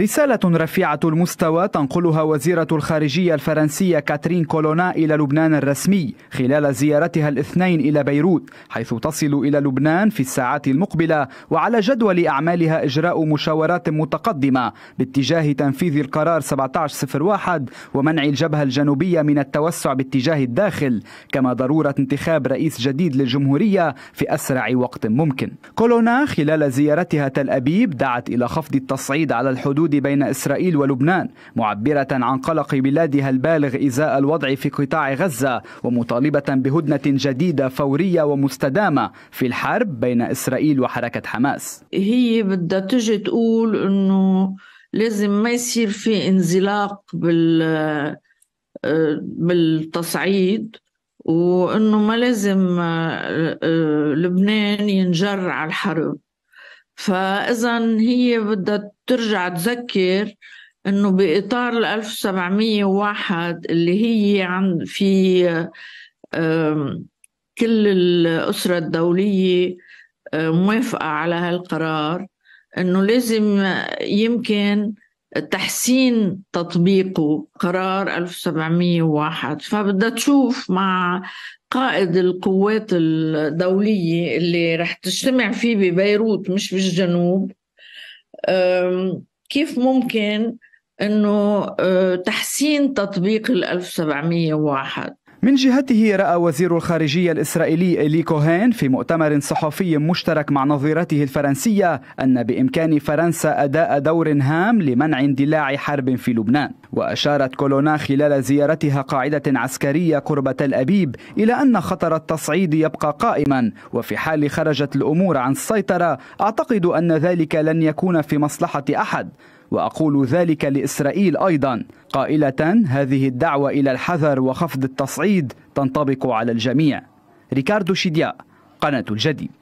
رسالة رفيعة المستوى تنقلها وزيرة الخارجية الفرنسية كاترين كولونا إلى لبنان الرسمي خلال زيارتها الاثنين إلى بيروت حيث تصل إلى لبنان في الساعات المقبلة وعلى جدول أعمالها إجراء مشاورات متقدمة باتجاه تنفيذ القرار 1701 ومنع الجبهة الجنوبية من التوسع باتجاه الداخل كما ضرورة انتخاب رئيس جديد للجمهورية في أسرع وقت ممكن كولونا خلال زيارتها تل أبيب دعت إلى خفض التصعيد على الحدود الحدود بين إسرائيل ولبنان معبرة عن قلق بلادها البالغ إزاء الوضع في قطاع غزة ومطالبة بهدنة جديدة فورية ومستدامة في الحرب بين إسرائيل وحركة حماس هي بدها تجي تقول أنه لازم ما يصير في انزلاق بال آه، بالتصعيد وانه ما لازم آه، آه، لبنان ينجر على الحرب فإذا هي بدها ترجع تذكر انه باطار ال 1701 اللي هي عند في كل الاسره الدوليه موافقه على هالقرار انه لازم يمكن تحسين تطبيقه قرار 1701 فبدها تشوف مع قائد القوات الدولية اللي رح تجتمع فيه ببيروت مش بالجنوب كيف ممكن انه أه، تحسين تطبيق ال 1701 من جهته رأى وزير الخارجية الإسرائيلي إيلي كوهين في مؤتمر صحفي مشترك مع نظيرته الفرنسية أن بإمكان فرنسا أداء دور هام لمنع اندلاع حرب في لبنان وأشارت كولونا خلال زيارتها قاعدة عسكرية قرب تل أبيب إلى أن خطر التصعيد يبقى قائما وفي حال خرجت الأمور عن السيطرة أعتقد أن ذلك لن يكون في مصلحة أحد وأقول ذلك لإسرائيل أيضا قائلة هذه الدعوة إلى الحذر وخفض التصعيد تنطبق على الجميع ريكاردو شيديا قناة الجديد